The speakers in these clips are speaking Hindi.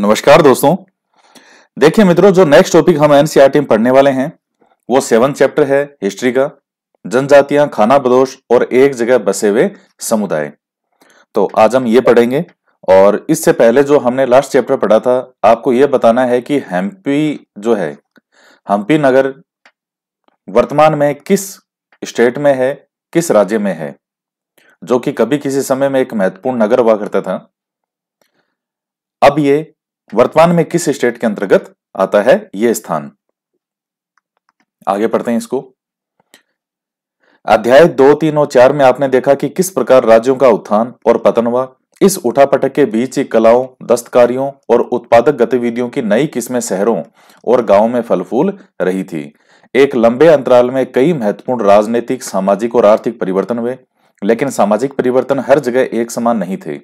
नमस्कार दोस्तों देखिए मित्रों जो नेक्स्ट टॉपिक हम एनसीआरटी e में पढ़ने वाले हैं वो सेवन चैप्टर है हिस्ट्री का जनजातियां खाना बदोश और एक जगह बसे हुए समुदाय तो आज हम ये पढ़ेंगे और इससे पहले जो हमने लास्ट चैप्टर पढ़ा था आपको यह बताना है कि हम्पी जो है हम्पी नगर वर्तमान में किस स्टेट में है किस राज्य में है जो कि कभी किसी समय में एक महत्वपूर्ण नगर हुआ करता था अब ये वर्तमान में किस स्टेट के अंतर्गत आता है यह स्थान आगे पढ़ते हैं इसको अध्याय दो तीन और चार में आपने देखा कि किस प्रकार राज्यों का उत्थान और पतन हुआ इस उठापटक के बीच ही कलाओं दस्तकारियों और उत्पादक गतिविधियों की नई किस्में शहरों और गांवों में फल फूल रही थी एक लंबे अंतराल में कई महत्वपूर्ण राजनीतिक सामाजिक और आर्थिक परिवर्तन हुए लेकिन सामाजिक परिवर्तन हर जगह एक समान नहीं थे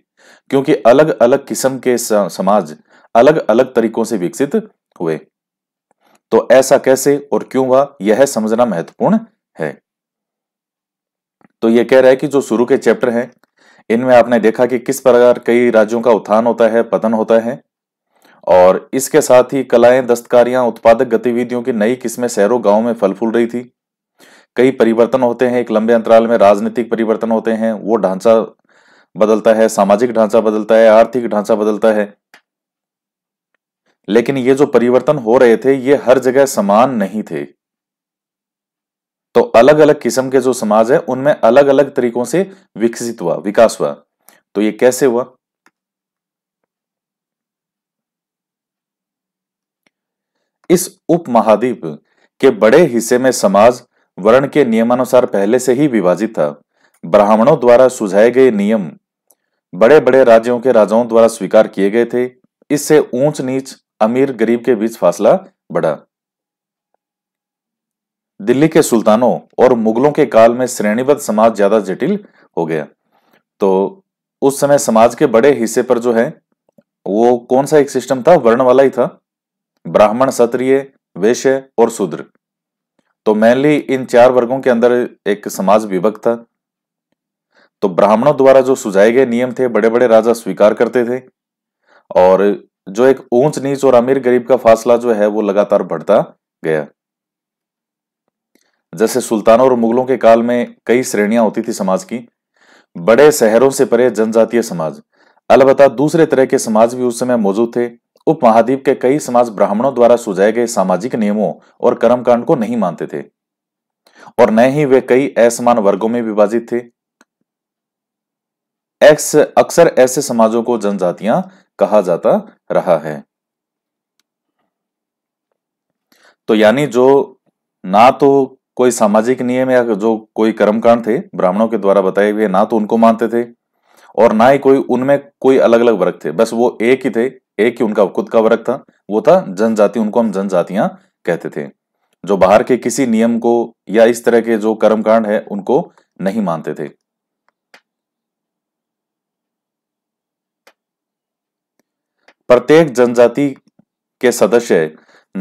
क्योंकि अलग अलग किस्म के समाज अलग अलग तरीकों से विकसित हुए तो ऐसा कैसे और क्यों हुआ यह समझना महत्वपूर्ण है तो यह कह रहा है कि जो शुरू के चैप्टर हैं इनमें आपने देखा कि किस प्रकार कई राज्यों का उत्थान होता है पतन होता है और इसके साथ ही कलाएं दस्तकारियां उत्पादक गतिविधियों की नई किस्में शहरों गांवों में फल फूल रही थी कई परिवर्तन होते हैं एक लंबे अंतराल में राजनीतिक परिवर्तन होते हैं वो ढांचा बदलता है सामाजिक ढांचा बदलता है आर्थिक ढांचा बदलता है लेकिन ये जो परिवर्तन हो रहे थे ये हर जगह समान नहीं थे तो अलग अलग किस्म के जो समाज है उनमें अलग अलग तरीकों से विकसित हुआ विकास हुआ तो ये कैसे हुआ इस उपमहाद्वीप के बड़े हिस्से में समाज वर्ण के नियमानुसार पहले से ही विभाजित था ब्राह्मणों द्वारा सुझाए गए नियम बड़े बड़े राज्यों के राजाओं द्वारा स्वीकार किए गए थे इससे ऊंच नीच अमीर गरीब के बीच फासला बढ़ा दिल्ली के सुल्तानों और मुगलों के काल में श्रेणीबद्ध समाज ज्यादा जटिल हो गया तो उस समय समाज के बड़े हिस्से पर जो है वो कौन सा एक सिस्टम था वर्ण वाला ही था ब्राह्मण क्षत्रिय वैश्य और शूद्र तो मेनली इन चार वर्गों के अंदर एक समाज विभक्त था तो ब्राह्मणों द्वारा जो सुझाए गए नियम थे बड़े बड़े राजा स्वीकार करते थे और जो एक ऊंच नीच और अमीर गरीब का फासला जो है वो लगातार बढ़ता गया जैसे सुल्तानों और मुगलों के काल में कई श्रेणियां होती थी समाज की बड़े शहरों से परे जनजातीय समाज अलबत्ता दूसरे तरह के समाज भी उस समय मौजूद थे उप महाद्वीप के कई समाज ब्राह्मणों द्वारा सुझाए गए सामाजिक नियमों और कर्मकांड को नहीं मानते थे और न ही वे कई असमान वर्गों में विभाजित थे अक्सर ऐसे समाजों को जनजातियां कहा जाता रहा है तो यानी जो ना तो कोई सामाजिक नियम या जो कोई कर्मकांड थे ब्राह्मणों के द्वारा बताए हुए ना तो उनको मानते थे और ना ही कोई उनमें कोई अलग अलग वर्ग थे बस वो एक ही थे एक ही उनका खुद का वर्ग था वो था जनजाति उनको हम जनजातियां कहते थे जो बाहर के किसी नियम को या इस तरह के जो कर्मकांड है उनको नहीं मानते थे प्रत्येक जनजाति के सदस्य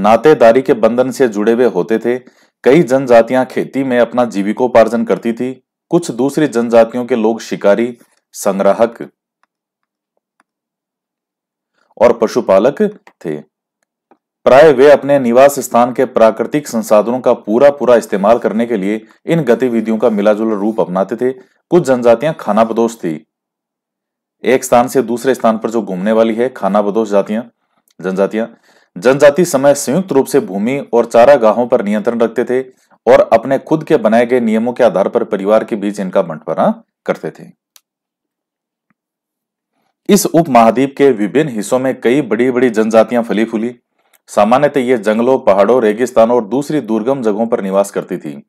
नातेदारी के बंधन से जुड़े हुए होते थे कई जनजातियां खेती में अपना जीविकोपार्जन करती थी कुछ दूसरी जनजातियों के लोग शिकारी संग्राहक और पशुपालक थे प्राय वे अपने निवास स्थान के प्राकृतिक संसाधनों का पूरा पूरा इस्तेमाल करने के लिए इन गतिविधियों का मिलाजुला रूप अपनाते थे कुछ जनजातियां खानाबदोश थी एक स्थान से दूसरे स्थान पर जो घूमने वाली है खाना बदोश जातियां जनजातियां जनजाति समय संयुक्त रूप से भूमि और चारागाहों पर नियंत्रण रखते थे और अपने खुद के बनाए गए नियमों के आधार पर परिवार के बीच इनका बंटवारा करते थे इस उपमहाद्वीप के विभिन्न हिस्सों में कई बड़ी बड़ी जनजातियां फली फूली सामान्यतः ये जंगलों पहाड़ों रेगिस्तानों और दूसरी दुर्गम जगहों पर निवास करती थी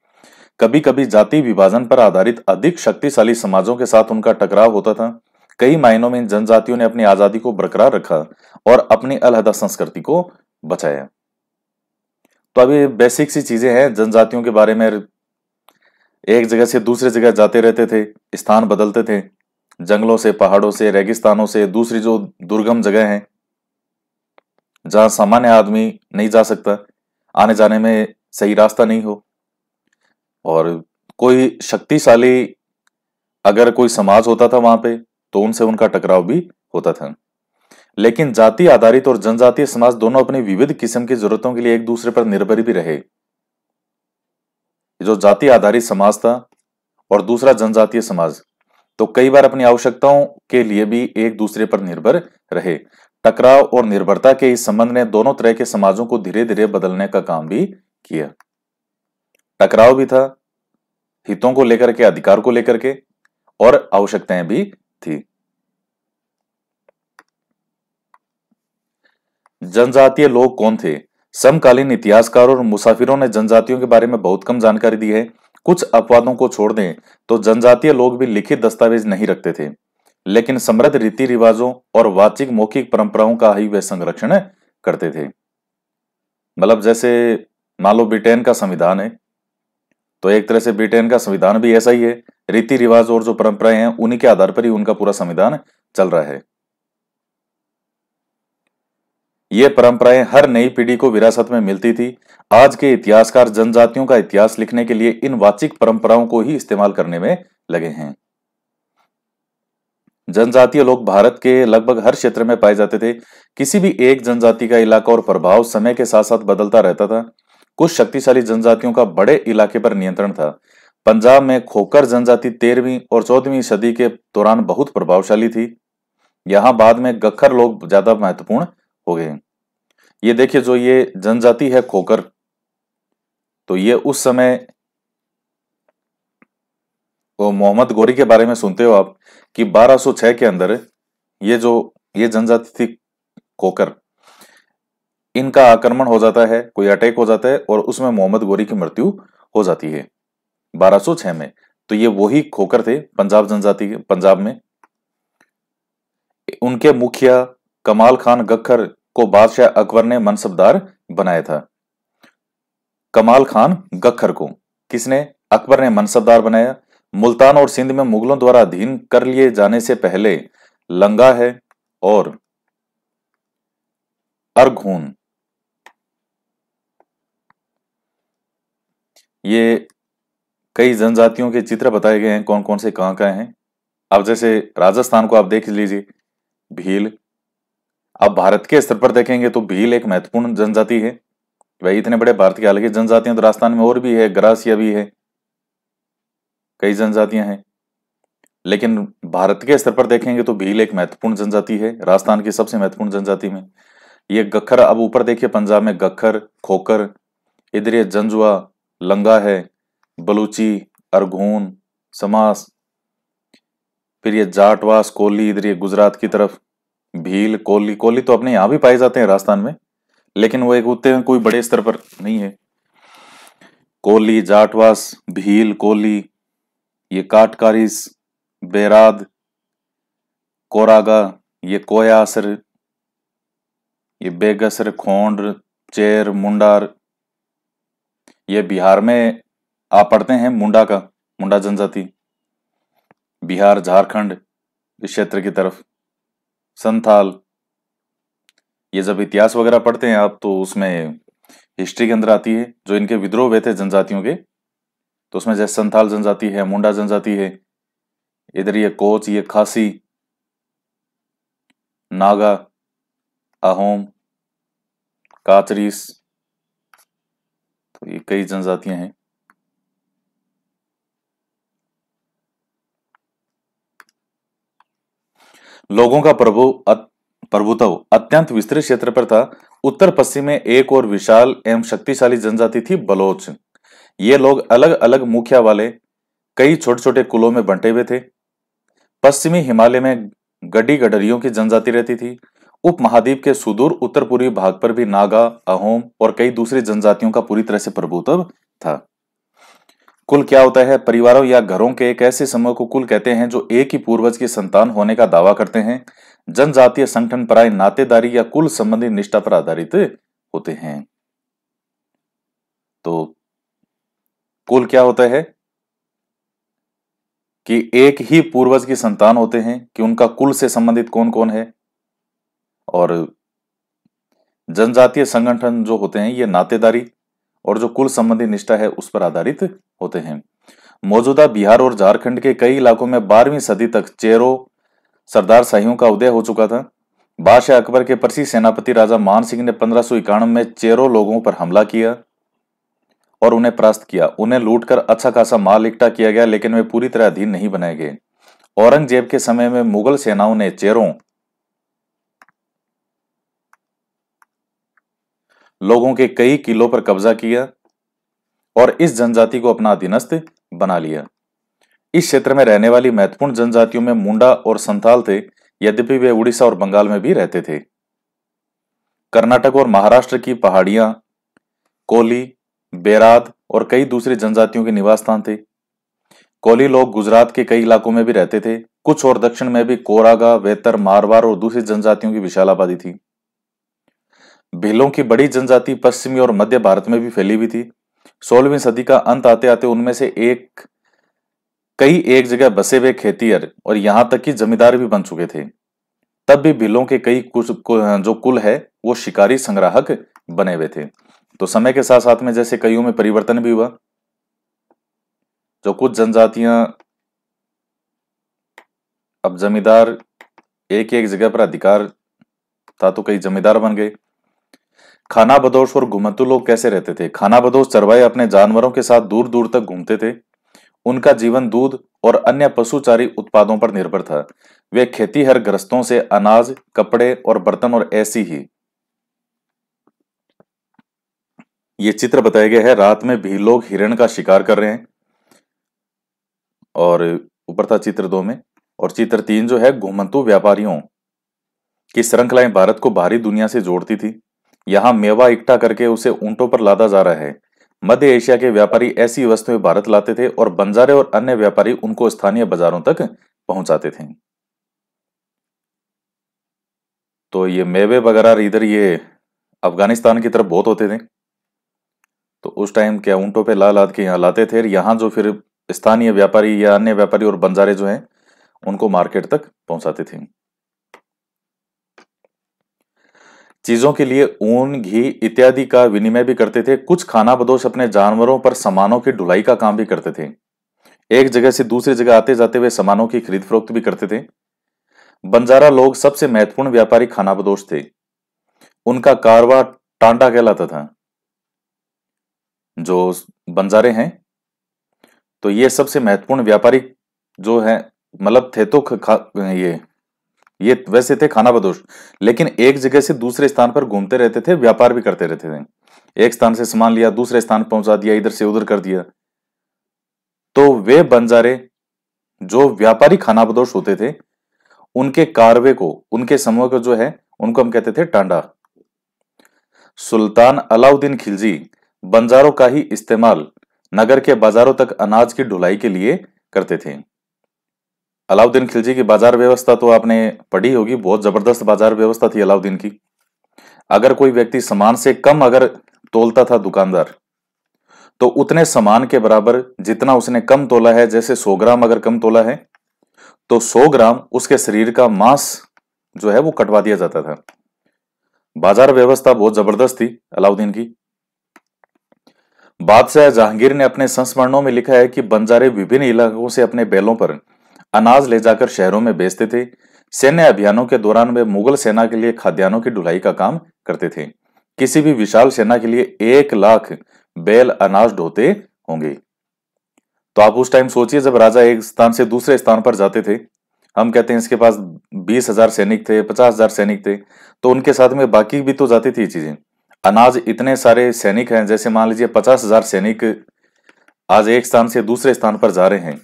कभी कभी जाति विभाजन पर आधारित अधिक शक्तिशाली समाजों के साथ उनका टकराव होता था कई मायनों में इन जनजातियों ने अपनी आजादी को बरकरार रखा और अपनी अलहदा संस्कृति को बचाया तो अभी बेसिक सी चीजें हैं जनजातियों के बारे में एक जगह से दूसरे जगह जाते रहते थे स्थान बदलते थे जंगलों से पहाड़ों से रेगिस्तानों से दूसरी जो दुर्गम जगह है जहां सामान्य आदमी नहीं जा सकता आने जाने में सही रास्ता नहीं हो और कोई शक्तिशाली अगर कोई समाज होता था वहां पे तो उनसे उनका टकराव भी होता था लेकिन जाति आधारित और जनजातीय समाज दोनों अपनी विविध किस्म की जरूरतों के लिए एक दूसरे पर निर्भर भी रहे जो जाति आधारित समाज था और दूसरा जनजातीय समाज तो कई बार अपनी आवश्यकताओं के लिए भी एक दूसरे पर निर्भर रहे टकराव और निर्भरता के इस संबंध ने दोनों तरह के समाजों को धीरे धीरे बदलने का काम भी किया टकराव भी था हितों को लेकर के अधिकार को लेकर के और आवश्यकताएं भी थी जनजातीय लोग कौन थे समकालीन इतिहासकारों और मुसाफिरों ने जनजातियों के बारे में बहुत कम जानकारी दी है कुछ अपवादों को छोड़ दें तो जनजातीय लोग भी लिखित दस्तावेज नहीं रखते थे लेकिन समृद्ध रीति रिवाजों और वाचिक मौखिक परंपराओं का ही वे संरक्षण करते थे मतलब जैसे मान लो ब्रिटेन का संविधान है तो एक तरह से ब्रिटेन का संविधान भी ऐसा ही है रीति रिवाज और जो परंपराएं हैं उन्हीं के आधार पर ही उनका पूरा संविधान चल रहा है ये परंपराएं हर नई पीढ़ी को विरासत में मिलती थी आज के इतिहासकार जनजातियों का इतिहास लिखने के लिए इन वाचिक परंपराओं को ही इस्तेमाल करने में लगे हैं जनजातीय लोग भारत के लगभग हर क्षेत्र में पाए जाते थे किसी भी एक जनजाति का इलाका और प्रभाव समय के साथ साथ बदलता रहता था कुछ शक्तिशाली जनजातियों का बड़े इलाके पर नियंत्रण था पंजाब में खोकर जनजाति तेरहवीं और चौदहवीं सदी के दौरान बहुत प्रभावशाली थी यहां बाद में गखर लोग ज्यादा महत्वपूर्ण हो गए ये देखिए जो ये जनजाति है खोकर तो ये उस समय मोहम्मद गोरी के बारे में सुनते हो आप कि 1206 के अंदर ये जो ये जनजाति थी खोकर इनका आक्रमण हो जाता है कोई अटैक हो जाता है और उसमें मोहम्मद गोरी की मृत्यु हो जाती है 1206 में तो ये वही खोकर थे पंजाब जनजाति के पंजाब में उनके मुखिया कमाल खान गखर को बादशाह अकबर ने मनसबदार बनाया था कमाल खान गखर को किसने अकबर ने मनसबदार बनाया मुल्तान और सिंध में मुगलों द्वारा अधीन कर लिए जाने से पहले लंगा है और अर्घून ये कई जनजातियों के चित्र बताए गए हैं कौन कौन से कहाँ कहाँ हैं अब जैसे राजस्थान को आप देख लीजिए भील अब भारत के स्तर पर देखेंगे तो भील एक महत्वपूर्ण जनजाति है वही इतने बड़े भारत के अलग जनजातियां तो राजस्थान में और भी है ग्रासिया भी है कई जनजातियां हैं लेकिन भारत के स्तर पर देखेंगे तो भील एक महत्वपूर्ण जनजाति है राजस्थान की सबसे महत्वपूर्ण जनजाति में ये गखर अब ऊपर देखिए पंजाब में गखर खोकर इधर ये जंजुआ लंगा है बलूची अरघून समास फिर ये जाटवास कोली इधर ये गुजरात की तरफ भील कोली कोली तो अपने यहां भी पाए जाते हैं राजस्थान में लेकिन वो एक होते हैं कोई बड़े स्तर पर नहीं है कोली जाटवास भील कोली ये काटकारिस बेराद कोरागा ये कोयासर ये बेगसर खोंड चेर मुंडार ये बिहार में आप पढ़ते हैं मुंडा का मुंडा जनजाति बिहार झारखंड इस क्षेत्र की तरफ संथाल ये जब इतिहास वगैरह पढ़ते हैं आप तो उसमें हिस्ट्री के अंदर आती है जो इनके विद्रोह हुए थे जनजातियों के तो उसमें जैसे संथाल जनजाति है मुंडा जनजाति है इधर ये कोच ये खासी नागा अहोम काचरीस ये कई जनजातियां हैं लोगों का प्रभु अत, प्रभुत्व अत्यंत विस्तृत क्षेत्र पर था उत्तर पश्चिम में एक और विशाल एवं शक्तिशाली जनजाति थी बलोच ये लोग अलग अलग मुखिया वाले कई छोटे छोटे कुलों में बंटे हुए थे पश्चिमी हिमालय में गड्डी गडरियों की जनजाति रहती थी उप महाद्वीप के सुदूर उत्तर पूर्वी भाग पर भी नागा अहोम और कई दूसरी जनजातियों का पूरी तरह से प्रभुत्व था कुल क्या होता है परिवारों या घरों के एक ऐसे समूह को कुल कहते हैं जो एक ही पूर्वज की संतान होने का दावा करते हैं जनजातीय संगठन पराय नातेदारी या कुल संबंधी निष्ठा पर आधारित होते हैं तो कुल क्या होता है कि एक ही पूर्वज की संतान होते हैं कि उनका कुल से संबंधित कौन कौन है और जनजातीय संगठन जो होते हैं ये नातेदारी और जो कुल संबंधी निष्ठा है उस पर आधारित होते हैं मौजूदा बिहार और झारखंड के कई इलाकों में बारहवीं सदी तक चेरो सरदार शाहियों का उदय हो चुका था बादशाह अकबर के परसी सेनापति राजा मान सिंह ने पंद्रह में चेरो लोगों पर हमला किया और उन्हें परास्त किया उन्हें लूटकर अच्छा खासा माल इकट्ठा किया गया लेकिन वे पूरी तरह अधीन नहीं बनाए गए औरंगजेब के समय में मुगल सेनाओं ने चेरों लोगों के कई किलों पर कब्जा किया और इस जनजाति को अपना अधीनस्थ बना लिया इस क्षेत्र में रहने वाली महत्वपूर्ण जनजातियों में मुंडा और संथाल थे यद्यपि वे उड़ीसा और बंगाल में भी रहते थे कर्नाटक और महाराष्ट्र की पहाड़ियां कोली बेराद और कई दूसरी जनजातियों के निवास स्थान थे कोली लोग गुजरात के कई इलाकों में भी रहते थे कुछ और दक्षिण में भी कोरागा वेतर मारवार और दूसरी जनजातियों की विशाल आबादी थी भीलों की बड़ी जनजाति पश्चिमी और मध्य भारत में भी फैली हुई थी सोलहवीं सदी का अंत आते आते उनमें से एक कई एक जगह बसे हुए खेतीयर और यहां तक कि जमींदार भी बन चुके थे तब भी भीलों के कई कुछ जो कुल है वो शिकारी संग्राहक बने हुए थे तो समय के साथ साथ में जैसे कईयों में परिवर्तन भी हुआ जो कुछ जनजातियां अब जमींदार एक एक जगह पर अधिकार था तो कई जमींदार बन गए खाना बदोश और घुमंतु लोग कैसे रहते थे खाना बदोश चरवाए अपने जानवरों के साथ दूर दूर तक घूमते थे उनका जीवन दूध और अन्य पशुचारी उत्पादों पर निर्भर था वे खेती हर ग्रस्तों से अनाज कपड़े और बर्तन और ऐसी ही ये चित्र बताया गया है रात में भी लोग हिरण का शिकार कर रहे हैं और ऊपर था चित्र दो में और चित्र तीन जो है घुमंतु व्यापारियों की श्रृंखलाएं भारत को बाहरी दुनिया से जोड़ती थी यहाँ मेवा इकट्ठा करके उसे ऊंटों पर लादा जा रहा है मध्य एशिया के व्यापारी ऐसी वस्तुएं भारत लाते थे और बंजारे और अन्य व्यापारी उनको स्थानीय बाजारों तक पहुंचाते थे तो ये मेवे वगैरह इधर ये अफगानिस्तान की तरफ बहुत होते थे तो उस टाइम क्या ऊंटों पे ला लाद के यहाँ लाते थे यहाँ जो फिर स्थानीय व्यापारी या अन्य व्यापारी और बंजारे जो हैं उनको मार्केट तक पहुँचाते थे चीजों के लिए ऊन घी इत्यादि का विनिमय भी करते थे कुछ खाना बदोश अपने जानवरों पर सामानों की ढुलाई का काम भी करते थे एक जगह से दूसरी जगह आते जाते हुए सामानों की खरीद फरोख्त भी करते थे बंजारा लोग सबसे महत्वपूर्ण व्यापारी खाना बदोश थे उनका कारवा टांडा कहलाता था जो बंजारे हैं तो ये सबसे महत्वपूर्ण व्यापारिक जो है मतलब थे तो खा, ये ये वैसे थे खानाबदोश लेकिन एक जगह से दूसरे स्थान पर घूमते रहते थे व्यापार भी करते रहते थे एक स्थान से सामान लिया दूसरे स्थान पहुंचा दिया इधर से उधर कर दिया तो वे बंजारे जो व्यापारी खानाबदोश होते थे उनके कारवे को उनके समूह को जो है उनको हम कहते थे टांडा सुल्तान अलाउद्दीन खिलजी बंजारों का ही इस्तेमाल नगर के बाजारों तक अनाज की ढुलाई के लिए करते थे अलाउद्दीन खिलजी की बाजार व्यवस्था तो आपने पढ़ी होगी बहुत जबरदस्त बाजार व्यवस्था थी अलाउद्दीन की अगर कोई व्यक्ति सामान से कम अगर तोलता था दुकानदार तो उतने सामान के बराबर जितना उसने कम तोला है जैसे 100 ग्राम अगर कम तोला है तो 100 ग्राम उसके शरीर का मांस जो है वो कटवा दिया जाता था बाजार व्यवस्था बहुत जबरदस्त थी अलाउद्दीन की बादशाह जहांगीर ने अपने संस्मरणों में लिखा है कि बंजारे विभिन्न इलाकों से अपने बैलों पर अनाज ले जाकर शहरों में बेचते थे सैन्य अभियानों के दौरान वे मुगल सेना के लिए खाद्यान्नों की ढुलाई का काम करते थे किसी भी विशाल सेना के लिए एक लाख बैल अनाज ढोते होंगे तो आप उस टाइम सोचिए जब राजा एक स्थान से दूसरे स्थान पर जाते थे हम कहते हैं इसके पास बीस हजार सैनिक थे पचास हजार सैनिक थे तो उनके साथ में बाकी भी तो जाती थी चीजें अनाज इतने सारे सैनिक हैं जैसे मान लीजिए पचास हजार सैनिक आज एक स्थान से दूसरे स्थान पर जा रहे हैं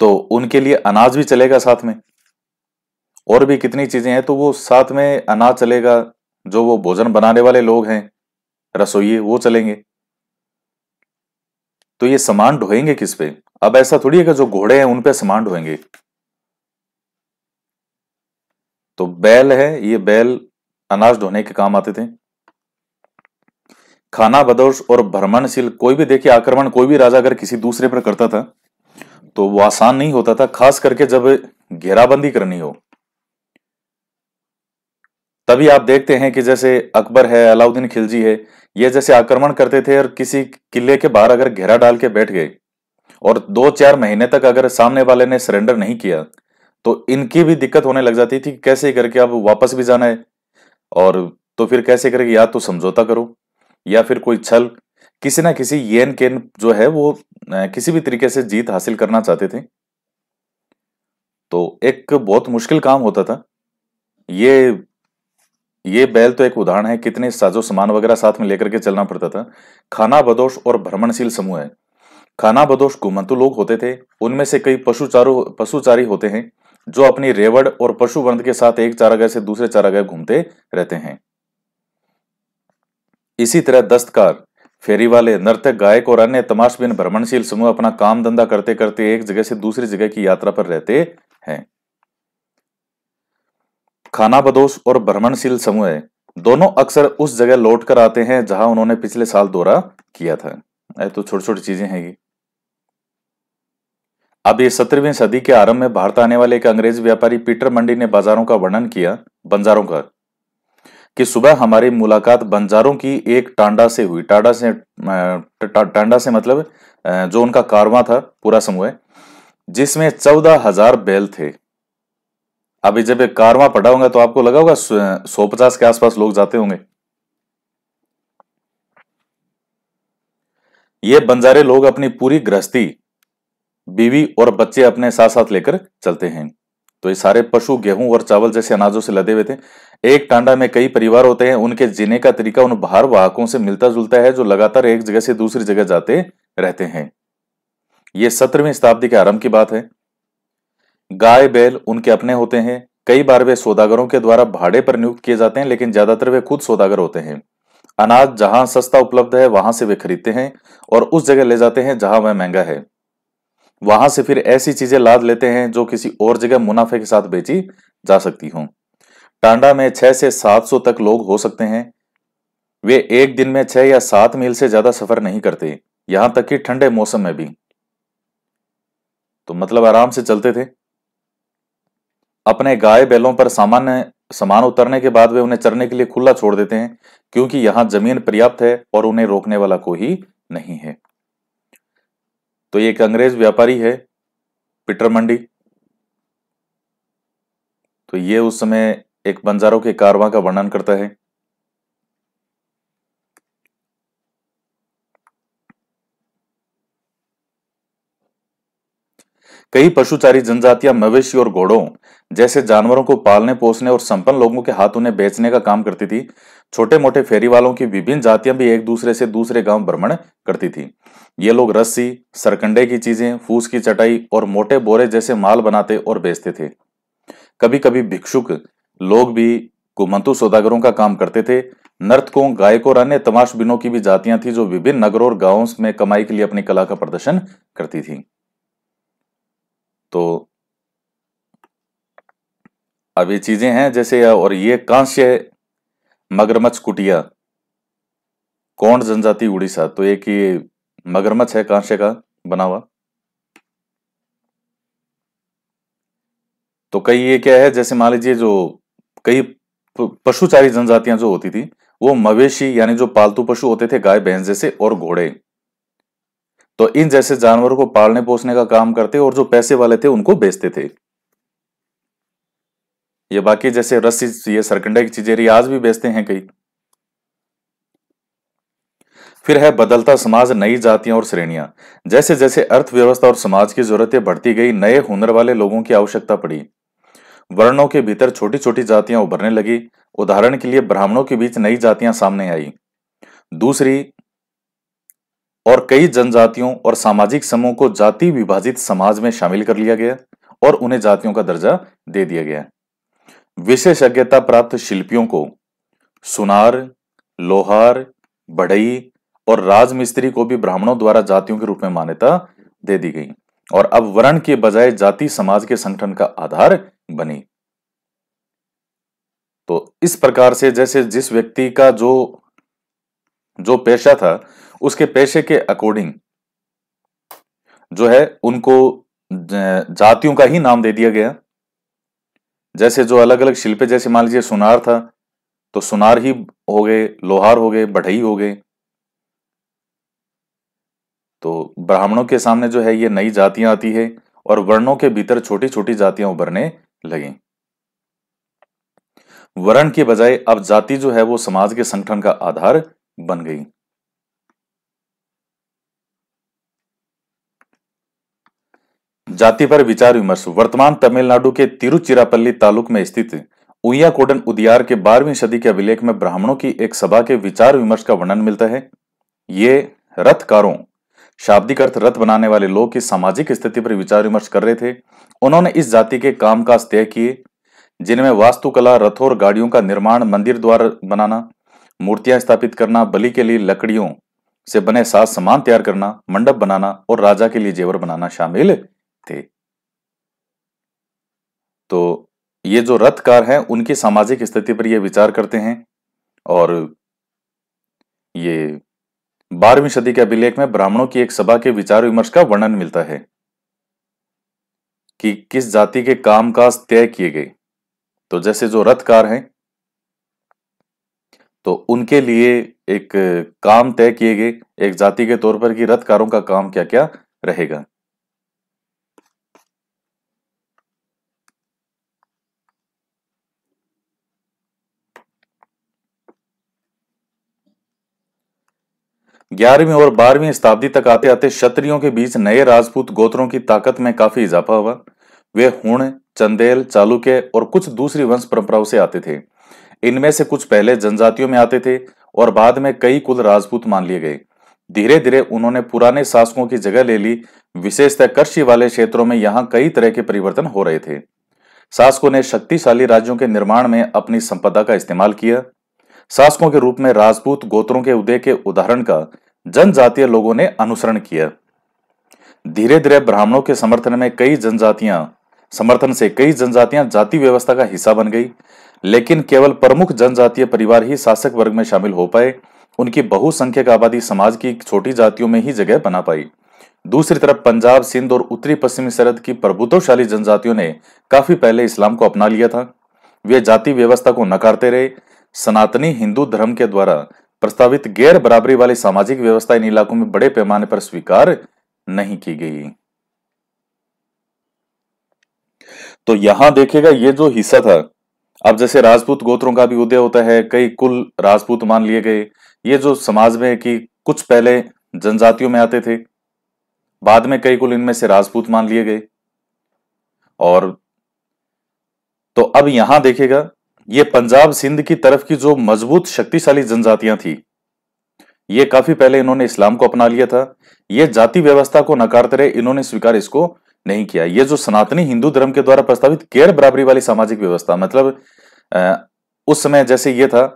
तो उनके लिए अनाज भी चलेगा साथ में और भी कितनी चीजें हैं तो वो साथ में अनाज चलेगा जो वो भोजन बनाने वाले लोग हैं रसोइये वो चलेंगे तो ये सामान ढोएंगे किस पे अब ऐसा थोड़ी है कि जो घोड़े हैं उन पे सामान ढोएंगे तो बैल है ये बैल अनाज ढोने के काम आते थे खाना बदोश और भ्रमणशील कोई भी देखिए आक्रमण कोई भी राजा अगर किसी दूसरे पर करता था तो वो आसान नहीं होता था खास करके जब घेराबंदी करनी हो तभी आप देखते हैं कि जैसे अकबर है अलाउद्दीन खिलजी है ये जैसे आक्रमण करते थे और किसी किले के बाहर अगर घेरा डाल के बैठ गए और दो चार महीने तक अगर सामने वाले ने सरेंडर नहीं किया तो इनकी भी दिक्कत होने लग जाती थी कैसे करके अब वापस भी जाना है और तो फिर कैसे करके या तो समझौता करो या फिर कोई छल किसी ना किसी येन केन जो है वो किसी भी तरीके से जीत हासिल करना चाहते थे तो एक बहुत मुश्किल काम होता था ये ये बैल तो एक उदाहरण है कितने साजो सामान वगैरह साथ में लेकर के चलना पड़ता था खाना बदोश और भ्रमणशील समूह है खाना बदोश घुमंतु लोग होते थे उनमें से कई पशु चारो पशुचारी होते हैं जो अपनी रेवड़ और पशु वर्ण के साथ एक चारागह से दूसरे चारागह घूमते रहते हैं इसी तरह दस्तकार फेरी वाले नर्तक गायक और अन्य तमाशबिन भ्रमणशील समूह अपना काम धंधा करते करते एक जगह से दूसरी जगह की यात्रा पर रहते हैं खाना बदोश और भ्रमणशील समूह दोनों अक्सर उस जगह लौट कर आते हैं जहां उन्होंने पिछले साल दौरा किया था ऐ तो छोटी छोटी चीजें हैं ये अब ये सत्रहवीं सदी के आरंभ में भारत आने वाले एक अंग्रेज व्यापारी पीटर मंडी ने बाजारों का वर्णन किया बंजारों का कि सुबह हमारी मुलाकात बंजारों की एक टांडा से हुई टांडा से टांडा से मतलब जो उनका कारवा था पूरा समूह जिसमें चौदह हजार बैल थे अभी जब कारवा पटा होगा तो आपको लगा होगा सौ पचास के आसपास लोग जाते होंगे ये बंजारे लोग अपनी पूरी गृहस्थी बीवी और बच्चे अपने साथ साथ लेकर चलते हैं तो ये सारे पशु गेहूं और चावल जैसे अनाजों से लदे हुए थे एक टांडा में कई परिवार होते हैं उनके जीने का तरीका उन भार वाहकों से मिलता जुलता है जो लगातार एक जगह से दूसरी जगह जाते रहते हैं ये सत्रहवीं शताब्दी के आरंभ की बात है गाय बैल उनके अपने होते हैं कई बार वे सौदागरों के द्वारा भाड़े पर नियुक्त किए जाते हैं लेकिन ज्यादातर वे खुद सौदागर होते हैं अनाज जहां सस्ता उपलब्ध है वहां से वे खरीदते हैं और उस जगह ले जाते हैं जहां वह महंगा है वहां से फिर ऐसी चीजें लाद लेते हैं जो किसी और जगह मुनाफे के साथ बेची जा सकती हो टांडा में छह से सात सौ तक लोग हो सकते हैं वे एक दिन में छह या सात मील से ज्यादा सफर नहीं करते यहां तक कि ठंडे मौसम में भी तो मतलब आराम से चलते थे अपने गाय बैलों पर सामान्य सामान उतरने के बाद वे उन्हें चरने के लिए खुला छोड़ देते हैं क्योंकि यहां जमीन पर्याप्त है और उन्हें रोकने वाला कोई नहीं है तो ये एक अंग्रेज व्यापारी है पिटर मंडी तो ये उस समय एक बंजारों के कारवां का वर्णन करता है कई पशुचारी जनजातियां मवेशी और घोड़ों जैसे जानवरों को पालने पोसने और संपन्न लोगों के हाथ उन्हें बेचने का काम करती थी छोटे मोटे फेरी वालों की विभिन्न जातियां भी एक दूसरे से दूसरे गांव भ्रमण करती थी ये लोग रस्सी सरकंडे की चीजें फूस की चटाई और मोटे बोरे जैसे माल बनाते और बेचते थे कभी कभी भिक्षुक लोग भी कुमंतु सौदागरों का काम करते थे नर्तकों गायकों और अन्य तमाशबिनों की भी जातियां थी जो विभिन्न नगरों और गांवों में कमाई के लिए अपनी कला का प्रदर्शन करती थी तो अब ये चीजें हैं जैसे और ये कांस्य मगरमच्छ कुटिया कौन जनजाति उड़ीसा तो एक ये मगरमच्छ है कांसे का बना हुआ तो कई ये क्या है जैसे मान लीजिए जो कई पशुचारी जनजातियां जो होती थी वो मवेशी यानी जो पालतू पशु होते थे गाय भैंस जैसे और घोड़े तो इन जैसे जानवरों को पालने पोसने का काम करते और जो पैसे वाले थे उनको बेचते थे ये बाकी जैसे रस्सी ये सरकंडे की चीजें आज भी बेचते हैं कई फिर है बदलता समाज नई जातियां और श्रेणियां जैसे जैसे अर्थव्यवस्था और समाज की जरूरतें बढ़ती गई नए हुनर वाले लोगों की आवश्यकता पड़ी वर्णों के भीतर छोटी छोटी जातियां उभरने लगी उदाहरण के लिए ब्राह्मणों के बीच नई जातियां सामने आई दूसरी और कई जनजातियों और सामाजिक समूह को जाति विभाजित समाज में शामिल कर लिया गया और उन्हें जातियों का दर्जा दे दिया गया विशेषज्ञता प्राप्त शिल्पियों को सुनार लोहार बढ़ई और राजमिस्त्री को भी ब्राह्मणों द्वारा जातियों के रूप में मान्यता दे दी गई और अब वर्ण के बजाय जाति समाज के संगठन का आधार बनी तो इस प्रकार से जैसे जिस व्यक्ति का जो जो पेशा था उसके पेशे के अकॉर्डिंग जो है उनको जातियों का ही नाम दे दिया गया जैसे जो अलग अलग शिल्पे जैसे मान लीजिए सुनार था तो सुनार ही हो गए लोहार हो गए बढ़ई हो गए तो ब्राह्मणों के सामने जो है ये नई जातियां आती है और वर्णों के भीतर छोटी छोटी जातियां उभरने लगी वर्ण के बजाय अब जाति जो है वो समाज के संगठन का आधार बन गई जाति पर विचार विमर्श वर्तमान तमिलनाडु के तिरुचिरापल्ली तालुक में स्थित उयाकोडन उदियार के 12वीं सदी के अभिलेख में ब्राह्मणों की एक सभा के विचार विमर्श का वर्णन मिलता है ये रथकारों शाब्दिक अर्थ रथ बनाने वाले लोग की सामाजिक स्थिति पर विचार विमर्श कर रहे थे उन्होंने इस जाति के कामकाज तय किए जिनमें वास्तुकला रथों और गाड़ियों का निर्माण मंदिर द्वार बनाना मूर्तियां स्थापित करना बलि के लिए लकड़ियों से बने साज सामान तैयार करना मंडप बनाना और राजा के लिए जेवर बनाना शामिल थे तो ये जो रथकार हैं उनकी सामाजिक स्थिति पर ये विचार करते हैं और ये बारहवीं सदी के अभिलेख में ब्राह्मणों की एक सभा के विचार विमर्श का वर्णन मिलता है कि किस जाति के काम काज तय किए गए तो जैसे जो रथकार हैं तो उनके लिए एक काम तय किए गए एक जाति के तौर पर कि रथकारों का काम क्या क्या रहेगा ग्यारहवीं और बारहवीं शताब्दी तक आते आते क्षत्रियों के बीच नए राजपूत गोत्रों की ताकत में काफी इजाफा हुआ वे हुण चंदेल चालुक्य और कुछ दूसरी वंश परंपराओं से आते थे इनमें से कुछ पहले जनजातियों में आते थे और बाद में कई कुल राजपूत मान लिए गए धीरे धीरे उन्होंने पुराने शासकों की जगह ले ली विशेषतः कृषि वाले क्षेत्रों में यहाँ कई तरह के परिवर्तन हो रहे थे शासकों ने शक्तिशाली राज्यों के निर्माण में अपनी संपदा का इस्तेमाल किया शासकों के रूप में राजपूत गोत्रों के उदय के उदाहरण का जनजातीय लोगों ने अनुसरण किया धीरे धीरे ब्राह्मणों के समर्थन में कई जनजातियां समर्थन से कई जनजातियां जाति व्यवस्था का हिस्सा बन गई लेकिन केवल प्रमुख जनजातीय परिवार ही शासक वर्ग में शामिल हो पाए उनकी बहुसंख्यक आबादी समाज की छोटी जातियों में ही जगह बना पाई दूसरी तरफ पंजाब सिंध और उत्तरी पश्चिमी सरहद की प्रभुत्वशाली जनजातियों ने काफी पहले इस्लाम को अपना लिया था वे जाति व्यवस्था को नकारते रहे सनातनी हिंदू धर्म के द्वारा प्रस्तावित गैर बराबरी वाली सामाजिक व्यवस्था इन इलाकों में बड़े पैमाने पर स्वीकार नहीं की गई तो यहां देखेगा ये जो हिस्सा था अब जैसे राजपूत गोत्रों का भी उदय होता है कई कुल राजपूत मान लिए गए ये जो समाज में कि कुछ पहले जनजातियों में आते थे बाद में कई कुल इनमें से राजपूत मान लिए गए और तो अब यहां देखेगा ये पंजाब सिंध की तरफ की जो मजबूत शक्तिशाली जनजातियां थी ये काफी पहले इन्होंने इस्लाम को अपना लिया था ये जाति व्यवस्था को नकारते रहे इन्होंने स्वीकार इसको नहीं किया ये जो सनातनी हिंदू धर्म के द्वारा प्रस्तावित गैर बराबरी वाली सामाजिक व्यवस्था मतलब उस समय जैसे ये था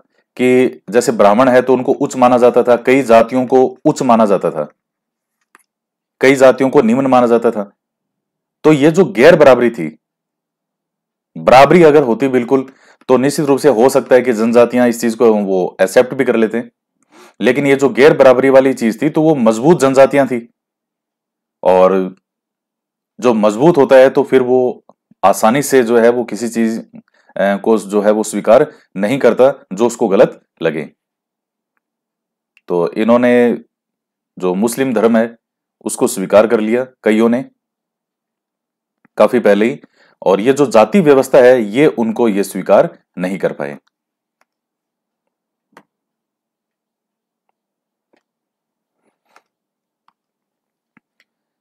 कि जैसे ब्राह्मण है तो उनको उच्च माना जाता था कई जातियों को उच्च माना जाता था कई जातियों को निम्न माना जाता था तो ये जो गैर बराबरी थी बराबरी अगर होती बिल्कुल तो निश्चित रूप से हो सकता है कि जनजातियां इस चीज को वो एक्सेप्ट भी कर लेते हैं लेकिन ये जो गैर बराबरी वाली चीज थी तो वो मजबूत जनजातियां थी और जो मजबूत होता है तो फिर वो आसानी से जो है वो किसी चीज को जो है वो स्वीकार नहीं करता जो उसको गलत लगे तो इन्होंने जो मुस्लिम धर्म है उसको स्वीकार कर लिया कईयों ने काफी पहले ही और ये जो जाति व्यवस्था है ये उनको ये स्वीकार नहीं कर पाए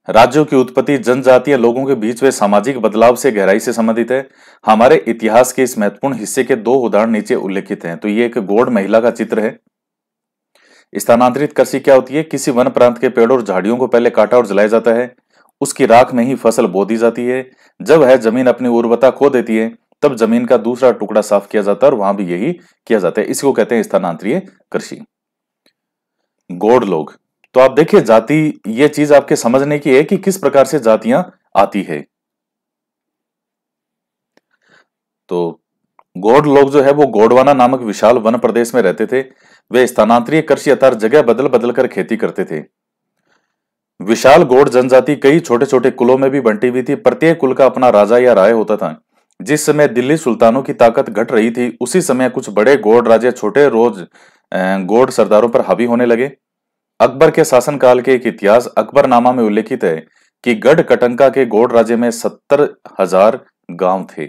राज्यों की उत्पत्ति जनजातीय लोगों के बीच वे सामाजिक बदलाव से गहराई से संबंधित है हमारे इतिहास के इस महत्वपूर्ण हिस्से के दो उदाहरण नीचे उल्लेखित हैं तो ये एक गोड़ महिला का चित्र है स्थानांतरित कृषि क्या होती है किसी वन प्रांत के पेड़ और झाड़ियों को पहले काटा और जलाया जाता है उसकी राख में ही फसल बो दी जाती है जब है जमीन अपनी उर्वरता खो देती है तब जमीन का दूसरा टुकड़ा साफ किया जाता है और वहां भी यही किया जाता है इसको कहते हैं स्थानांतरीय कृषि गोड़ लोग तो आप देखिए जाति ये चीज आपके समझने की है कि किस प्रकार से जातियां आती है तो गौड़ लोग जो है वो गोडवाना नामक विशाल वन प्रदेश में रहते थे वे स्थानांतरीय कृषि अतार जगह बदल बदल कर खेती करते थे विशाल गोड जनजाति कई छोटे छोटे कुलों में भी बंटी हुई थी प्रत्येक कुल का अपना राजा या राय होता था जिस समय दिल्ली सुल्तानों की ताकत घट रही थी उसी समय कुछ बड़े गोड राजे छोटे रोज गोड सरदारों पर हावी होने लगे अकबर के शासनकाल के एक इतिहास अकबरनामा में उल्लेखित है कि गढ़ कटंका के गोड राजे में सत्तर हजार गांव थे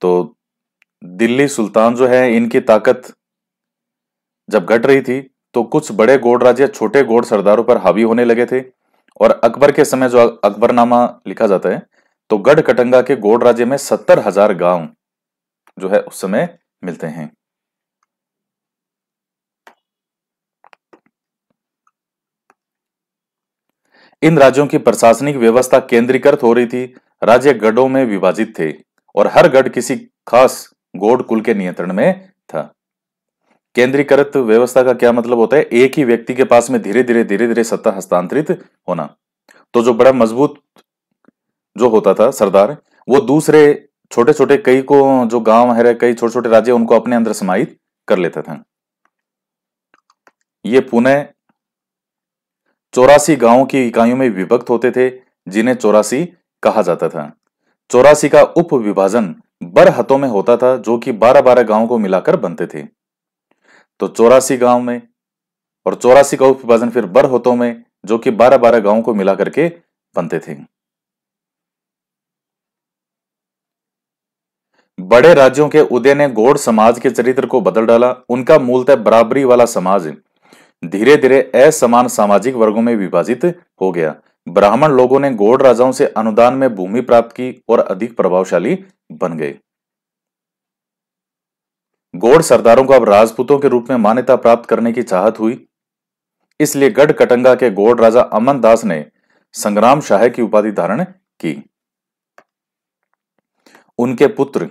तो दिल्ली सुल्तान जो है इनकी ताकत जब घट रही थी तो कुछ बड़े गोड़ राज्य छोटे गोड़ सरदारों पर हावी होने लगे थे और अकबर के समय जो अकबरनामा लिखा जाता है तो गढ़ कटंगा के गोड़ राज्य में सत्तर हजार गांव जो है उस समय मिलते हैं इन राज्यों की प्रशासनिक व्यवस्था केंद्रीकृत हो रही थी राज्य गढ़ों में विभाजित थे और हर गढ़ किसी खास गोड कुल के नियंत्रण में था केंद्रीकृत व्यवस्था का क्या मतलब होता है एक ही व्यक्ति के पास में धीरे धीरे धीरे धीरे सत्ता हस्तांतरित होना तो जो बड़ा मजबूत जो होता था सरदार वो दूसरे छोटे छोटे कई को जो गांव है कई छोटे छोटे राज्य उनको अपने अंदर समाहित कर लेता था ये पुणे चौरासी गांवों की इकाइयों में विभक्त होते थे जिन्हें चौरासी कहा जाता था चौरासी का उप विभाजन हतों में होता था जो कि बारह बारह गांवों को मिलाकर बनते थे तो चौरासी गांव में और चौरासी का विभाजन फिर बर होतों में जो कि बारह बारह गांव को मिला करके बनते थे बड़े राज्यों के उदय ने गौड़ समाज के चरित्र को बदल डाला उनका मूलतः बराबरी वाला समाज धीरे धीरे असमान सामाजिक वर्गों में विभाजित हो गया ब्राह्मण लोगों ने गौड़ राजाओं से अनुदान में भूमि प्राप्त की और अधिक प्रभावशाली बन गए गौड़ सरदारों को अब राजपूतों के रूप में मान्यता प्राप्त करने की चाहत हुई इसलिए गढ़ कटंगा के गौड़ राजा अमन दास ने संग्राम शाह की उपाधि धारण की उनके पुत्र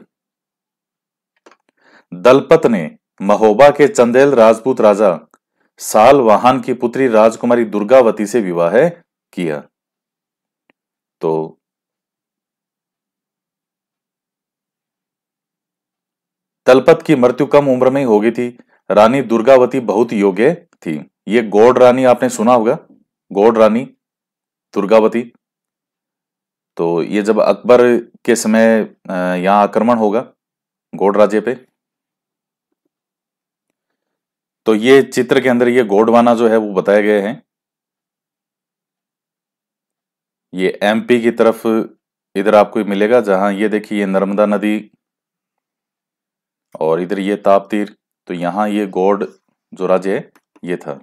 दलपत ने महोबा के चंदेल राजपूत राजा साल वाहन की पुत्री राजकुमारी दुर्गावती से विवाह किया तो तलपत की मृत्यु कम उम्र में ही होगी थी रानी दुर्गावती बहुत योग्य थी ये गौड रानी आपने सुना होगा गौड रानी दुर्गावती तो ये जब अकबर के समय यहाँ आक्रमण होगा गौड राज्य पे तो ये चित्र के अंदर ये गोडवाना जो है वो बताए गए हैं ये एमपी की तरफ इधर आपको मिलेगा जहां ये देखिए ये नर्मदा नदी और इधर ये ताप तीर तो यहां ये गोड जो राज्य है ये था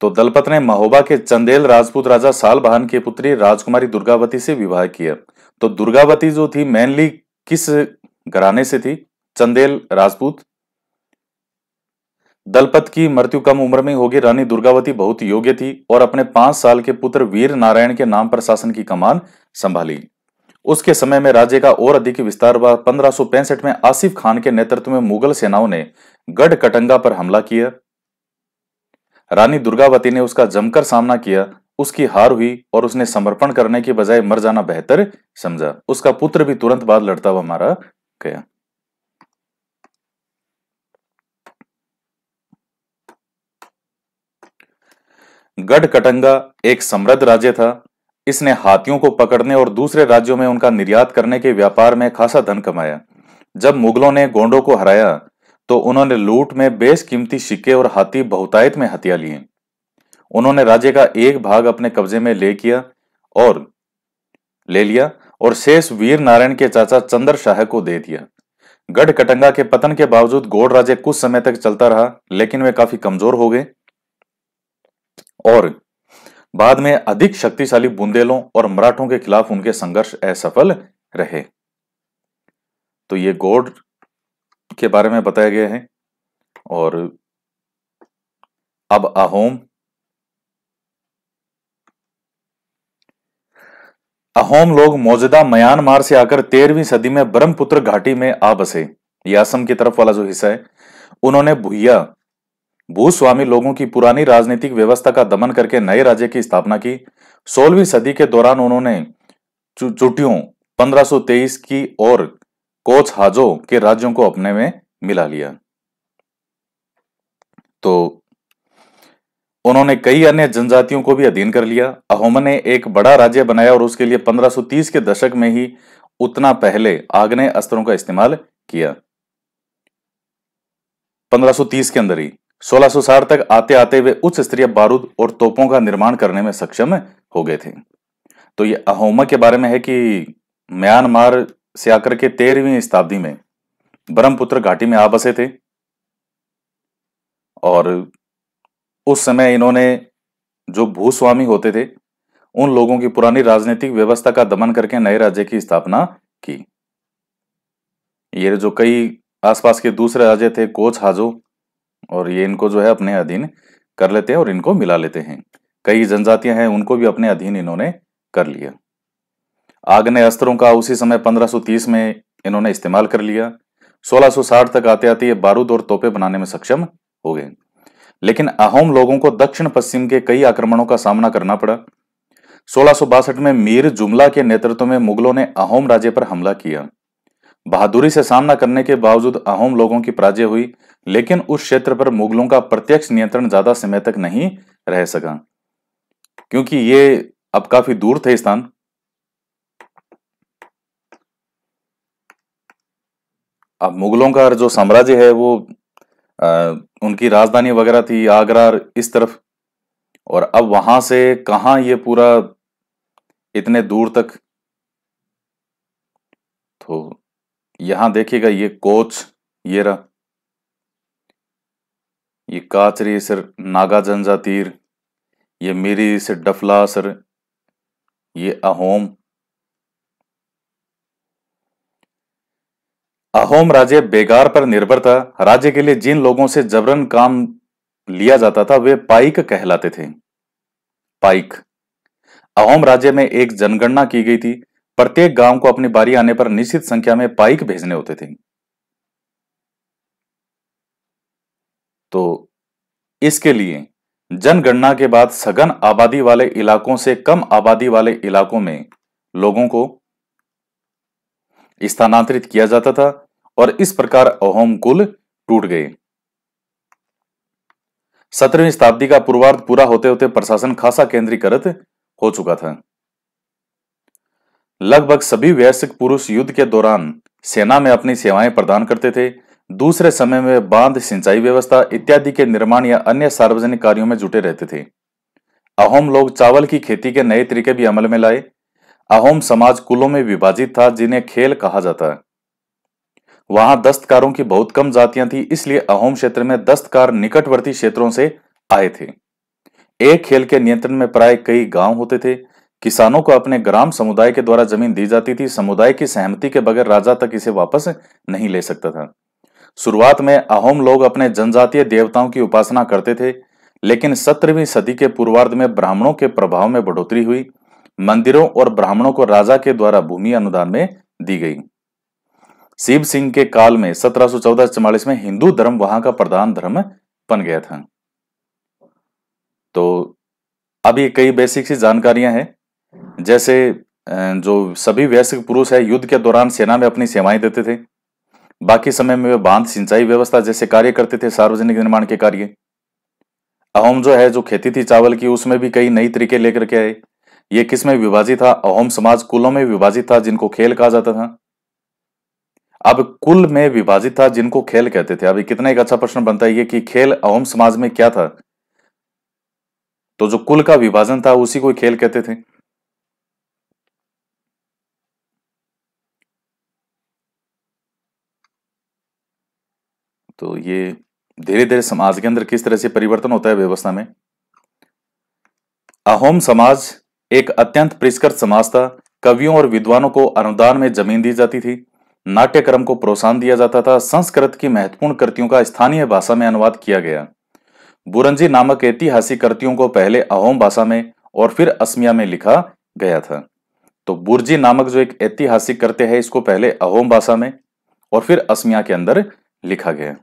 तो दलपत ने महोबा के चंदेल राजपूत राजा बहन की पुत्री राजकुमारी दुर्गावती से विवाह किया तो दुर्गावती जो थी मेनली किस घराने से थी चंदेल राजपूत दलपत की मृत्यु कम उम्र में होगी रानी दुर्गावती बहुत योग्य थी और अपने पांच साल के पुत्र वीर नारायण के नाम पर शासन की कमान संभाली उसके समय में राज्य का और अधिक विस्तार हुआ पंद्रह में आसिफ खान के नेतृत्व में मुगल सेनाओं ने गढ़ कटंगा पर हमला किया रानी दुर्गावती ने उसका जमकर सामना किया उसकी हार हुई और उसने समर्पण करने की बजाय मर जाना बेहतर समझा उसका पुत्र भी तुरंत बाद लड़ता हुआ मारा गया गढ़ कटंगा एक समृद्ध राज्य था इसने हाथियों को पकड़ने और दूसरे राज्यों में उनका निर्यात करने के व्यापार में खासा धन कमाया जब मुगलों ने गोंडों को हराया तो उन्होंने लूट में कीमती सिक्के और हाथी बहुतायत में हत्या लिए उन्होंने राज्य का एक भाग अपने कब्जे में ले किया और ले लिया और शेष वीर नारायण के चाचा चंद्र शाह को दे दिया गढ़ कटंगा के पतन के बावजूद गोड़ राज्य कुछ समय तक चलता रहा लेकिन वे काफी कमजोर हो गए और बाद में अधिक शक्तिशाली बुंदेलों और मराठों के खिलाफ उनके संघर्ष असफल रहे तो ये गोड के बारे में बताया गया है और अब अहोम अहोम लोग मौजूदा म्यांमार से आकर तेरहवीं सदी में ब्रह्मपुत्र घाटी में आ बसे यासम की तरफ वाला जो हिस्सा है उन्होंने भुया भूस्वामी लोगों की पुरानी राजनीतिक व्यवस्था का दमन करके नए राज्य की स्थापना की सोलहवीं सदी के दौरान उन्होंने चुटियों 1523 की और कोच हाजो के राज्यों को अपने में मिला लिया तो उन्होंने कई अन्य जनजातियों को भी अधीन कर लिया अहोम ने एक बड़ा राज्य बनाया और उसके लिए 1530 के दशक में ही उतना पहले आग्नेय अस्त्रों का इस्तेमाल किया 1530 के अंदर ही सोलह तक आते आते वे उच्च स्तरीय बारूद और तोपों का निर्माण करने में सक्षम हो गए थे तो ये अहोमा के बारे में है कि म्यांमार से आकर के तेरहवीं शताब्दी में ब्रह्मपुत्र घाटी में आ बसे थे और उस समय इन्होंने जो भूस्वामी होते थे उन लोगों की पुरानी राजनीतिक व्यवस्था का दमन करके नए राज्य की स्थापना की ये जो कई आसपास के दूसरे राज्य थे कोच हाजो और ये इनको जो है अपने अधीन कर लेते हैं और इनको मिला लेते हैं कई जनजातियां हैं उनको भी अपने अधीन इन्होंने कर लिया आग्नेय अस्त्रों का उसी समय 1530 में इन्होंने इस्तेमाल कर लिया 1660 तक आते आते ये बारूद और तोपे बनाने में सक्षम हो गए लेकिन अहोम लोगों को दक्षिण पश्चिम के कई आक्रमणों का सामना करना पड़ा सोलह में मीर जुमला के नेतृत्व में मुगलों ने अहोम राज्य पर हमला किया बहादुरी से सामना करने के बावजूद अहोम लोगों की पराजय हुई लेकिन उस क्षेत्र पर मुगलों का प्रत्यक्ष नियंत्रण ज्यादा समय तक नहीं रह सका क्योंकि ये अब काफी दूर थे स्थान अब मुगलों का जो साम्राज्य है वो आ, उनकी राजधानी वगैरह थी आगरा इस तरफ और अब वहां से कहा ये पूरा इतने दूर तक तो यहां देखिएगा ये कोच ये रहा ये काचरी सर नागा जनजातीर ये मिरी सर डफला सर ये अहोम अहोम राज्य बेगार पर निर्भर था राज्य के लिए जिन लोगों से जबरन काम लिया जाता था वे पाइक कहलाते थे पाइक अहोम राज्य में एक जनगणना की गई थी प्रत्येक गांव को अपनी बारी आने पर निश्चित संख्या में पाइक भेजने होते थे तो इसके लिए जनगणना के बाद सघन आबादी वाले इलाकों से कम आबादी वाले इलाकों में लोगों को स्थानांतरित किया जाता था और इस प्रकार अहोम कुल टूट गए सत्रहवीं शताब्दी का पूर्वार्ध पूरा होते होते प्रशासन खासा केंद्रीकृत हो चुका था लगभग सभी वयस्क पुरुष युद्ध के दौरान सेना में अपनी सेवाएं प्रदान करते थे दूसरे समय में बांध सिंचाई व्यवस्था इत्यादि के निर्माण या अन्य सार्वजनिक कार्यों में जुटे रहते थे अहोम लोग चावल की खेती के नए तरीके भी अमल में लाए अहोम समाज कुलों में विभाजित था जिन्हें खेल कहा जाता है वहां दस्तकारों की बहुत कम जातियां थी इसलिए अहोम क्षेत्र में दस्तकार निकटवर्ती क्षेत्रों से आए थे एक खेल के नियंत्रण में प्राय कई गांव होते थे किसानों को अपने ग्राम समुदाय के द्वारा जमीन दी जाती थी समुदाय की सहमति के बगैर राजा तक इसे वापस नहीं ले सकता था शुरुआत में अहोम लोग अपने जनजातीय देवताओं की उपासना करते थे लेकिन सत्रहवीं सदी के पूर्वार्ध में ब्राह्मणों के प्रभाव में बढ़ोतरी हुई मंदिरों और ब्राह्मणों को राजा के द्वारा भूमि अनुदान में दी गई शिव सिंह के काल में सत्रह सौ में हिंदू धर्म वहां का प्रधान धर्म बन गया था तो अभी कई बेसिक सी जानकारियां हैं जैसे जो सभी वयस्क पुरुष है युद्ध के दौरान सेना में अपनी सेवाएं देते थे बाकी समय में वे बांध सिंचाई व्यवस्था जैसे कार्य करते थे सार्वजनिक निर्माण के कार्य अहोम जो है जो खेती थी चावल की उसमें भी कई नई तरीके लेकर के आए ये किसमें विभाजित था अहोम समाज कुलों में विभाजित था जिनको खेल कहा जाता था अब कुल में विभाजित था जिनको खेल कहते थे अभी कितना एक अच्छा प्रश्न बनता है ये कि खेल अहोम समाज में क्या था तो जो कुल का विभाजन था उसी को खेल कहते थे तो ये धीरे धीरे समाज के अंदर किस तरह से परिवर्तन होता है व्यवस्था में अहोम समाज एक अत्यंत परिष्कृत समाज था कवियों और विद्वानों को अनुदान में जमीन दी जाती थी नाट्यक्रम को प्रोत्साहन दिया जाता था संस्कृत की महत्वपूर्ण कृतियों का स्थानीय भाषा में अनुवाद किया गया बुरंजी नामक ऐतिहासिक कृतियों को पहले अहोम भाषा में और फिर असमिया में लिखा गया था तो बुरजी नामक जो एक ऐतिहासिक कृत्य है इसको पहले अहोम भाषा में और फिर असमिया के अंदर लिखा गया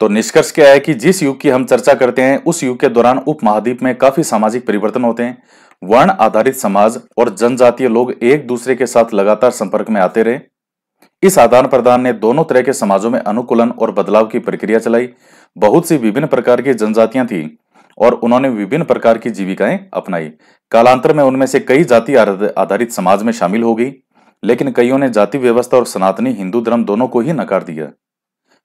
तो निष्कर्ष क्या है कि जिस युग की हम चर्चा करते हैं उस युग के दौरान उप महाद्वीप में काफी सामाजिक परिवर्तन होते हैं वर्ण आधारित समाज और जनजातीय लोग एक दूसरे के साथ लगातार संपर्क में आते रहे इस आदान प्रदान ने दोनों तरह के समाजों में अनुकूलन और बदलाव की प्रक्रिया चलाई बहुत सी विभिन्न प्रकार की जनजातियां थी और उन्होंने विभिन्न प्रकार की जीविकाएं अपनाई कालांतर में उनमें से कई जाति आधारित समाज में शामिल हो गई लेकिन कईयों ने जाति व्यवस्था और सनातनी हिंदू धर्म दोनों को ही नकार दिया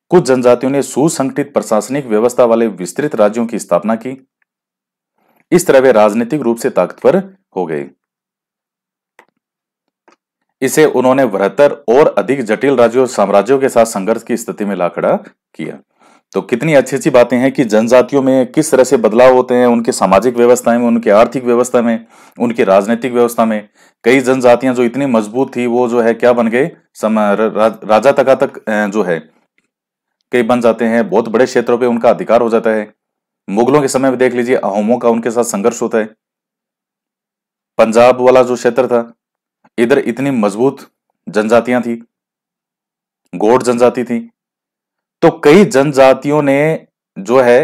कुछ जनजातियों ने सुसंगठित प्रशासनिक व्यवस्था वाले विस्तृत राज्यों की स्थापना की इस तरह वे राजनीतिक रूप से ताकतवर हो गए इसे उन्होंने बहत्तर और अधिक जटिल राज्यों साम्राज्यों के साथ संघर्ष की स्थिति में लाखड़ा किया तो कितनी अच्छी अच्छी बातें हैं कि जनजातियों में किस तरह से बदलाव होते हैं उनके सामाजिक व्यवस्था में उनके आर्थिक व्यवस्था में उनकी राजनीतिक व्यवस्था में कई जनजातियां जो इतनी मजबूत थी वो जो है क्या बन गए राजा तका तक जो है कई बन जाते हैं बहुत बड़े क्षेत्रों पे उनका अधिकार हो जाता है मुगलों के समय में देख लीजिए अहोमों का उनके साथ संघर्ष होता है पंजाब वाला जो क्षेत्र था इधर इतनी मजबूत जनजातियां थी गोड जनजाति थी तो कई जनजातियों ने जो है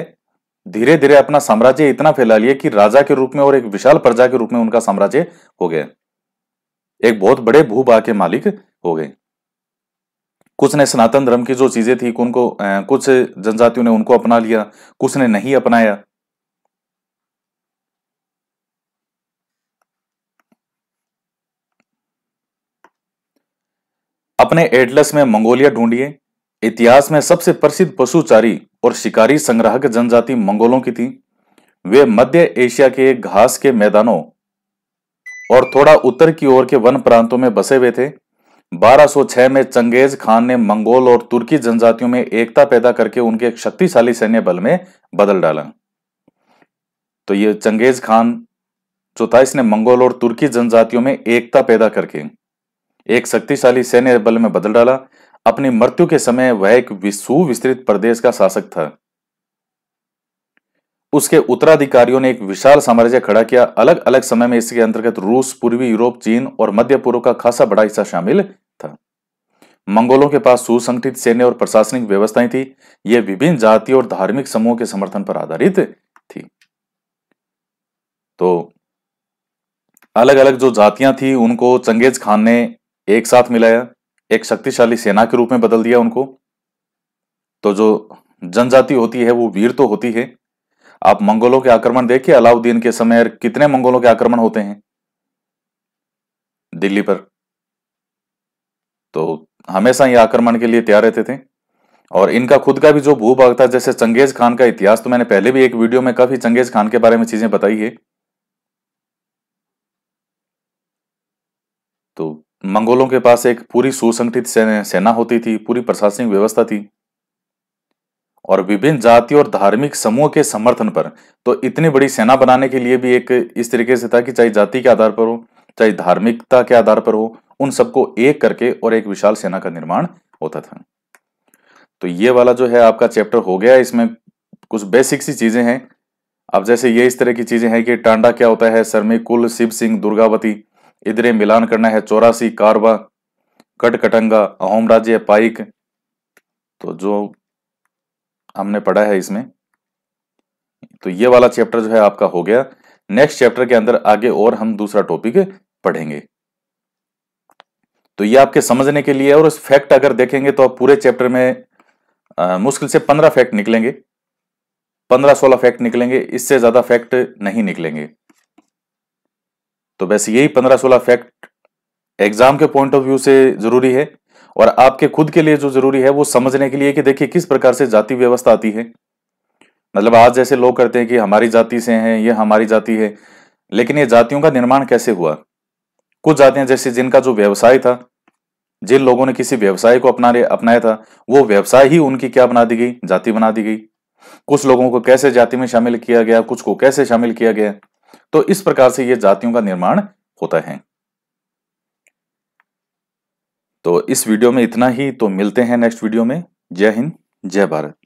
धीरे धीरे अपना साम्राज्य इतना फैला लिया कि राजा के रूप में और एक विशाल प्रजा के रूप में उनका साम्राज्य हो गया एक बहुत बड़े भूभाग के मालिक हो गए कुछ ने सनातन धर्म की जो चीजें थी उनको कुछ जनजातियों ने उनको अपना लिया कुछ ने नहीं अपनाया अपने एटलस में मंगोलिया ढूंढिए इतिहास में सबसे प्रसिद्ध पशुचारी और शिकारी संग्राहक जनजाति मंगोलों की थी वे मध्य एशिया के घास के मैदानों और थोड़ा उत्तर की ओर के वन प्रांतों में बसे हुए थे 1206 में चंगेज खान ने मंगोल और तुर्की जनजातियों में एकता पैदा करके उनके एक शक्तिशाली सैन्य बल में बदल डाला तो ये चंगेज खान जो था इसने मंगोल और तुर्की जनजातियों में एकता पैदा करके एक शक्तिशाली सैन्य बल में बदल डाला अपनी मृत्यु के समय वह एक सुविस्तृत प्रदेश का शासक था उसके उत्तराधिकारियों ने एक विशाल साम्राज्य खड़ा किया अलग अलग समय में इसके अंतर्गत रूस पूर्वी यूरोप चीन और मध्य पूर्व का खासा बड़ा हिस्सा शामिल था मंगोलों के पास सुसंगठित सैन्य और प्रशासनिक व्यवस्थाएं थी ये विभिन्न जाति और धार्मिक समूहों के समर्थन पर आधारित थी तो अलग अलग जो जातियां थी उनको चंगेज खान ने एक साथ मिलाया एक शक्तिशाली सेना के रूप में बदल दिया उनको तो जो जनजाति होती है वो वीर तो होती है आप मंगोलों के आक्रमण देखिए अलाउद्दीन के समय कितने मंगोलों के आक्रमण होते हैं दिल्ली पर तो हमेशा ये आक्रमण के लिए तैयार रहते थे और इनका खुद का भी जो भूभाग था जैसे चंगेज खान का इतिहास तो मैंने पहले भी एक वीडियो में काफी चंगेज खान के बारे में चीजें बताई है तो मंगोलों के पास एक पूरी सुसंगठित सेना होती थी पूरी प्रशासनिक व्यवस्था थी और विभिन्न जाति और धार्मिक समूह के समर्थन पर तो इतनी बड़ी सेना बनाने के लिए भी एक इस तरीके से था कि चाहे जाति के आधार पर हो चाहे धार्मिकता के आधार पर हो उन सबको एक करके और एक विशाल सेना का निर्माण होता था तो ये वाला जो है आपका चैप्टर हो गया इसमें कुछ बेसिक सी चीजें हैं अब जैसे ये इस तरह की चीजें हैं कि टांडा क्या होता है सरमे कुल शिव सिंह दुर्गावती इधरे मिलान करना है चौरासी कारवा कटकटंगा अहोम राज्य पाइक तो जो हमने पढ़ा है इसमें तो ये वाला चैप्टर जो है आपका हो गया नेक्स्ट चैप्टर के अंदर आगे और हम दूसरा टॉपिक पढ़ेंगे तो ये आपके समझने के लिए और उस फैक्ट अगर देखेंगे तो आप पूरे चैप्टर में आ, मुश्किल से पंद्रह फैक्ट निकलेंगे पंद्रह सोलह फैक्ट निकलेंगे इससे ज्यादा फैक्ट नहीं निकलेंगे तो बस यही पंद्रह सोलह फैक्ट एग्जाम के पॉइंट ऑफ व्यू से जरूरी है और आपके खुद के लिए जो जरूरी है वो समझने के लिए कि देखिए किस प्रकार से जाति व्यवस्था आती है मतलब आज जैसे लोग करते हैं कि हमारी जाति से है ये हमारी जाति है लेकिन ये जातियों का निर्माण कैसे हुआ कुछ जातियां जैसे जिनका जो व्यवसाय था जिन लोगों ने किसी व्यवसाय को अपना अपनाया था वो व्यवसाय ही उनकी क्या बना दी गई जाति बना दी गई कुछ लोगों को कैसे जाति में शामिल किया गया कुछ को कैसे शामिल किया गया तो इस प्रकार से ये जातियों का निर्माण होता है तो इस वीडियो में इतना ही तो मिलते हैं नेक्स्ट वीडियो में जय हिंद जय भारत